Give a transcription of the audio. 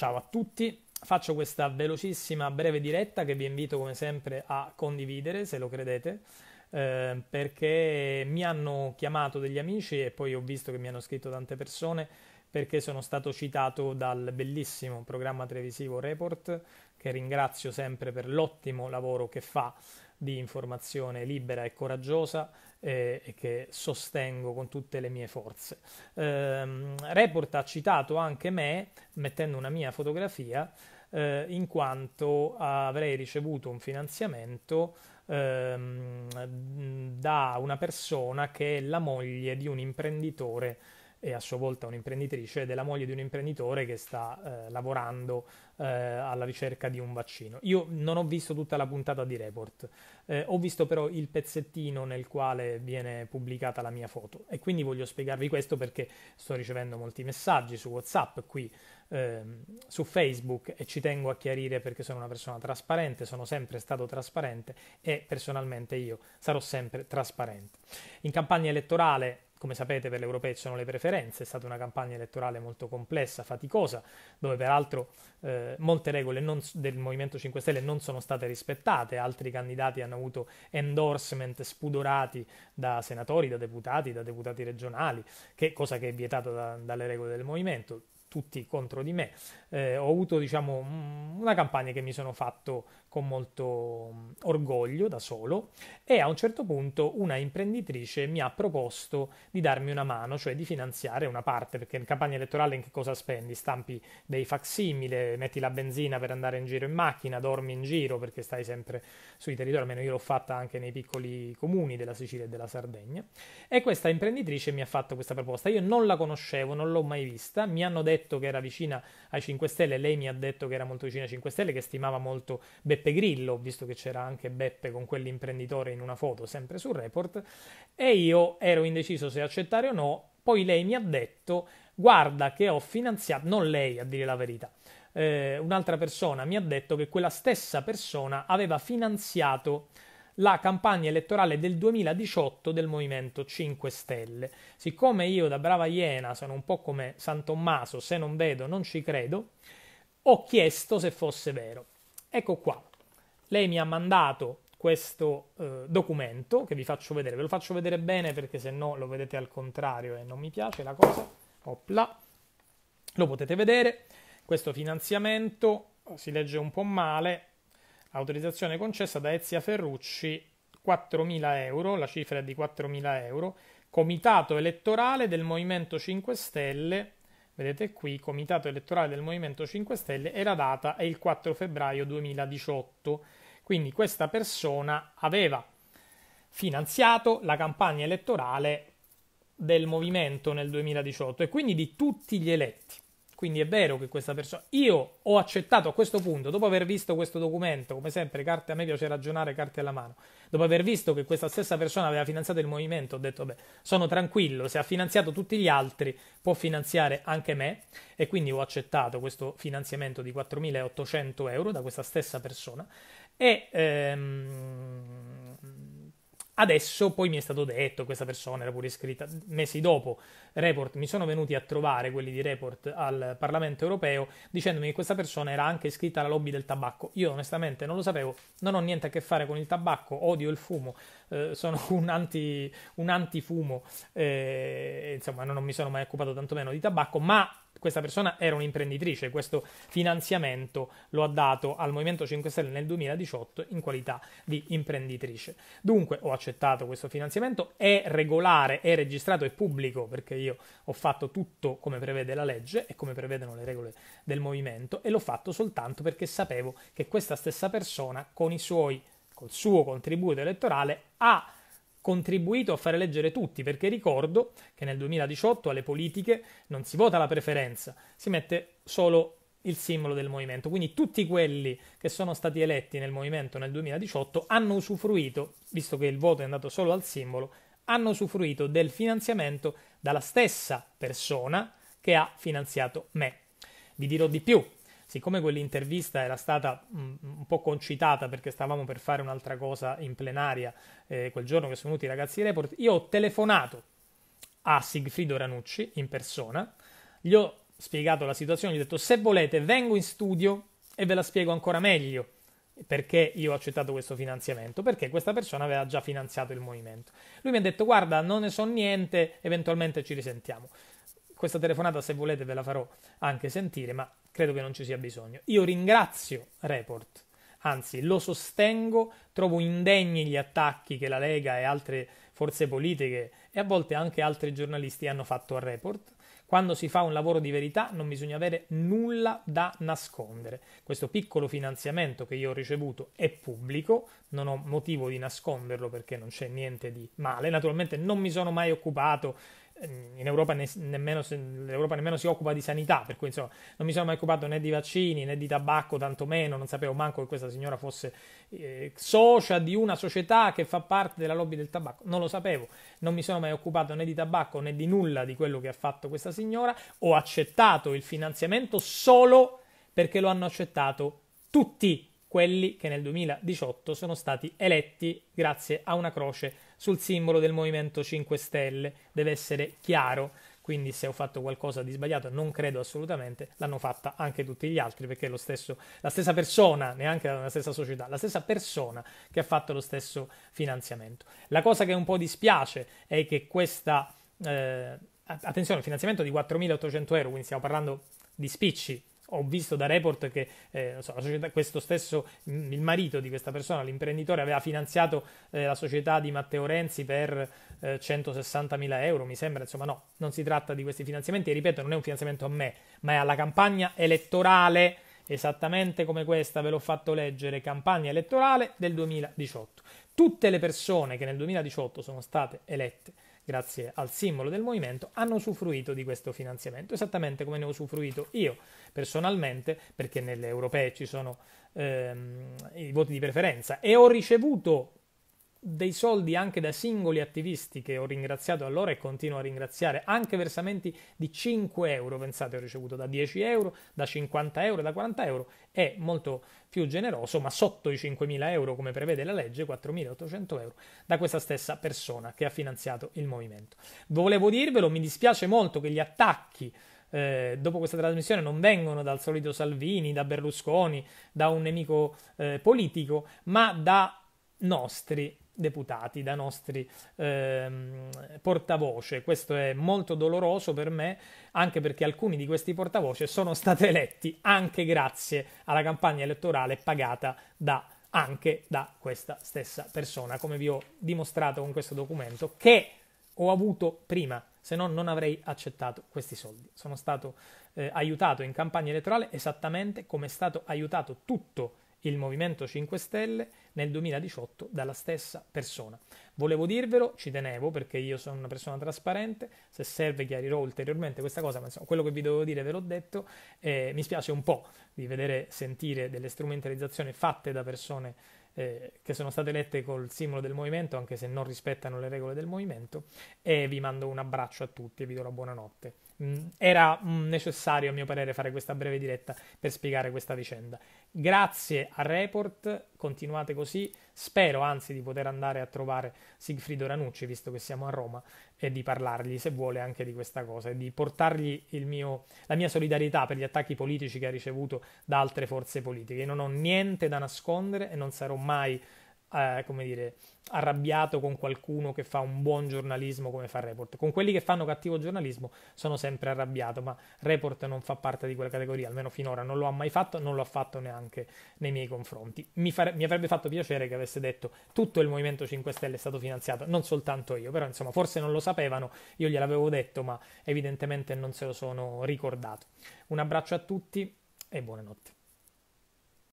Ciao a tutti, faccio questa velocissima breve diretta che vi invito come sempre a condividere se lo credete. Eh, perché mi hanno chiamato degli amici e poi ho visto che mi hanno scritto tante persone perché sono stato citato dal bellissimo programma televisivo Report, che ringrazio sempre per l'ottimo lavoro che fa di informazione libera e coraggiosa eh, e che sostengo con tutte le mie forze. Eh, Report ha citato anche me, mettendo una mia fotografia, eh, in quanto avrei ricevuto un finanziamento ehm, da una persona che è la moglie di un imprenditore e a sua volta un'imprenditrice ed è la moglie di un imprenditore che sta eh, lavorando eh, alla ricerca di un vaccino. Io non ho visto tutta la puntata di Report, eh, ho visto però il pezzettino nel quale viene pubblicata la mia foto e quindi voglio spiegarvi questo perché sto ricevendo molti messaggi su WhatsApp qui ehm, su Facebook e ci tengo a chiarire perché sono una persona trasparente, sono sempre stato trasparente e personalmente io sarò sempre trasparente. In campagna elettorale come sapete per le ci sono le preferenze, è stata una campagna elettorale molto complessa, faticosa, dove peraltro eh, molte regole non, del Movimento 5 Stelle non sono state rispettate, altri candidati hanno avuto endorsement spudorati da senatori, da deputati, da deputati regionali, che, cosa che è vietata da, dalle regole del Movimento tutti contro di me. Eh, ho avuto diciamo, una campagna che mi sono fatto con molto mm, orgoglio da solo e a un certo punto una imprenditrice mi ha proposto di darmi una mano, cioè di finanziare una parte, perché in campagna elettorale in che cosa spendi? Stampi dei facsimile, metti la benzina per andare in giro in macchina, dormi in giro perché stai sempre sui territori, almeno io l'ho fatta anche nei piccoli comuni della Sicilia e della Sardegna. E questa imprenditrice mi ha fatto questa proposta, io non la conoscevo, non l'ho mai vista, mi hanno detto che era vicina ai 5 Stelle, lei mi ha detto che era molto vicina ai 5 Stelle, che stimava molto Beppe Beppe Grillo, visto che c'era anche Beppe con quell'imprenditore in una foto, sempre sul report, e io ero indeciso se accettare o no, poi lei mi ha detto guarda che ho finanziato, non lei a dire la verità, eh, un'altra persona mi ha detto che quella stessa persona aveva finanziato la campagna elettorale del 2018 del Movimento 5 Stelle. Siccome io da brava iena sono un po' come San Tommaso, se non vedo non ci credo, ho chiesto se fosse vero. Ecco qua, lei mi ha mandato questo eh, documento che vi faccio vedere, ve lo faccio vedere bene perché se no lo vedete al contrario e non mi piace la cosa. Opla. Lo potete vedere, questo finanziamento oh, si legge un po' male, autorizzazione concessa da Ezia Ferrucci 4.000 euro, la cifra è di 4.000 euro, comitato elettorale del Movimento 5 Stelle vedete qui, Comitato elettorale del Movimento 5 Stelle e la data è il 4 febbraio 2018. Quindi questa persona aveva finanziato la campagna elettorale del Movimento nel 2018 e quindi di tutti gli eletti. Quindi è vero che questa persona... Io ho accettato a questo punto, dopo aver visto questo documento, come sempre, carte a me piace ragionare, carte alla mano, dopo aver visto che questa stessa persona aveva finanziato il movimento, ho detto, beh, sono tranquillo, se ha finanziato tutti gli altri, può finanziare anche me. E quindi ho accettato questo finanziamento di 4.800 euro da questa stessa persona. E... Ehm Adesso poi mi è stato detto, questa persona era pure iscritta, mesi dopo Report mi sono venuti a trovare quelli di Report al Parlamento europeo dicendomi che questa persona era anche iscritta alla lobby del tabacco. Io onestamente non lo sapevo, non ho niente a che fare con il tabacco, odio il fumo, eh, sono un, anti, un antifumo, eh, insomma non, non mi sono mai occupato tantomeno di tabacco, ma questa persona era un'imprenditrice, questo finanziamento lo ha dato al Movimento 5 Stelle nel 2018 in qualità di imprenditrice. Dunque ho accettato questo finanziamento, è regolare, è registrato è pubblico perché io ho fatto tutto come prevede la legge e come prevedono le regole del movimento e l'ho fatto soltanto perché sapevo che questa stessa persona con i suoi col suo contributo elettorale ha contribuito a fare eleggere tutti, perché ricordo che nel 2018 alle politiche non si vota la preferenza, si mette solo il simbolo del movimento. Quindi tutti quelli che sono stati eletti nel movimento nel 2018 hanno usufruito, visto che il voto è andato solo al simbolo, hanno usufruito del finanziamento dalla stessa persona che ha finanziato me. Vi dirò di più, siccome quell'intervista era stata mm, un po' concitata perché stavamo per fare un'altra cosa in plenaria eh, quel giorno che sono venuti i ragazzi Report, io ho telefonato a Sigfrido Ranucci in persona, gli ho spiegato la situazione, gli ho detto se volete vengo in studio e ve la spiego ancora meglio perché io ho accettato questo finanziamento? Perché questa persona aveva già finanziato il movimento. Lui mi ha detto: Guarda, non ne so niente, eventualmente ci risentiamo questa telefonata, se volete, ve la farò anche sentire, ma credo che non ci sia bisogno. Io ringrazio Report, anzi lo sostengo, trovo indegni gli attacchi che la Lega e altre forze politiche e a volte anche altri giornalisti hanno fatto a Report. Quando si fa un lavoro di verità non bisogna avere nulla da nascondere. Questo piccolo finanziamento che io ho ricevuto è pubblico, non ho motivo di nasconderlo perché non c'è niente di male. Naturalmente non mi sono mai occupato in Europa ne, nemmeno, l'Europa nemmeno si occupa di sanità, per cui insomma non mi sono mai occupato né di vaccini né di tabacco, tantomeno, non sapevo manco che questa signora fosse eh, socia di una società che fa parte della lobby del tabacco, non lo sapevo, non mi sono mai occupato né di tabacco né di nulla di quello che ha fatto questa signora, ho accettato il finanziamento solo perché lo hanno accettato tutti quelli che nel 2018 sono stati eletti grazie a una croce sul simbolo del Movimento 5 Stelle. Deve essere chiaro, quindi se ho fatto qualcosa di sbagliato, non credo assolutamente, l'hanno fatta anche tutti gli altri perché stesso, la stessa persona, neanche la stessa società, la stessa persona che ha fatto lo stesso finanziamento. La cosa che un po' dispiace è che questa... Eh, attenzione, il finanziamento di 4.800 euro, quindi stiamo parlando di spicci, ho visto da report che eh, so, società, questo stesso, mm, il marito di questa persona, l'imprenditore, aveva finanziato eh, la società di Matteo Renzi per eh, 160.000 euro, mi sembra, insomma no, non si tratta di questi finanziamenti, E ripeto, non è un finanziamento a me, ma è alla campagna elettorale, esattamente come questa, ve l'ho fatto leggere, campagna elettorale del 2018. Tutte le persone che nel 2018 sono state elette grazie al simbolo del movimento, hanno usufruito di questo finanziamento, esattamente come ne ho usufruito io personalmente, perché nelle europee ci sono ehm, i voti di preferenza e ho ricevuto dei soldi anche da singoli attivisti che ho ringraziato allora e continuo a ringraziare, anche versamenti di 5 euro, pensate ho ricevuto da 10 euro, da 50 euro, da 40 euro, è molto più generoso, ma sotto i 5.000 euro come prevede la legge, 4.800 euro, da questa stessa persona che ha finanziato il movimento. Volevo dirvelo, mi dispiace molto che gli attacchi eh, dopo questa trasmissione non vengono dal solito Salvini, da Berlusconi, da un nemico eh, politico, ma da nostri deputati, da nostri ehm, portavoce. Questo è molto doloroso per me, anche perché alcuni di questi portavoce sono stati eletti anche grazie alla campagna elettorale pagata da, anche da questa stessa persona, come vi ho dimostrato con questo documento che ho avuto prima, se no non avrei accettato questi soldi. Sono stato eh, aiutato in campagna elettorale esattamente come è stato aiutato tutto il il Movimento 5 Stelle nel 2018 dalla stessa persona. Volevo dirvelo, ci tenevo perché io sono una persona trasparente, se serve chiarirò ulteriormente questa cosa, ma insomma, quello che vi dovevo dire ve l'ho detto, eh, mi spiace un po' di vedere, sentire delle strumentalizzazioni fatte da persone eh, che sono state lette col simbolo del movimento, anche se non rispettano le regole del movimento. E vi mando un abbraccio a tutti e vi do la buonanotte. Mm, era mm, necessario, a mio parere, fare questa breve diretta per spiegare questa vicenda. Grazie a Report, continuate così. Spero anzi di poter andare a trovare Sigfrido Ranucci, visto che siamo a Roma, e di parlargli se vuole anche di questa cosa e di portargli mio, la mia solidarietà per gli attacchi politici che ha ricevuto da altre forze politiche. Io non ho niente da nascondere e non sarò mai eh, come dire, arrabbiato con qualcuno che fa un buon giornalismo come fa Report. Con quelli che fanno cattivo giornalismo sono sempre arrabbiato, ma Report non fa parte di quella categoria, almeno finora non lo ha mai fatto, non lo ha fatto neanche nei miei confronti. Mi, fare, mi avrebbe fatto piacere che avesse detto tutto il Movimento 5 Stelle è stato finanziato, non soltanto io, però insomma forse non lo sapevano, io gliel'avevo detto, ma evidentemente non se lo sono ricordato. Un abbraccio a tutti e buonanotte.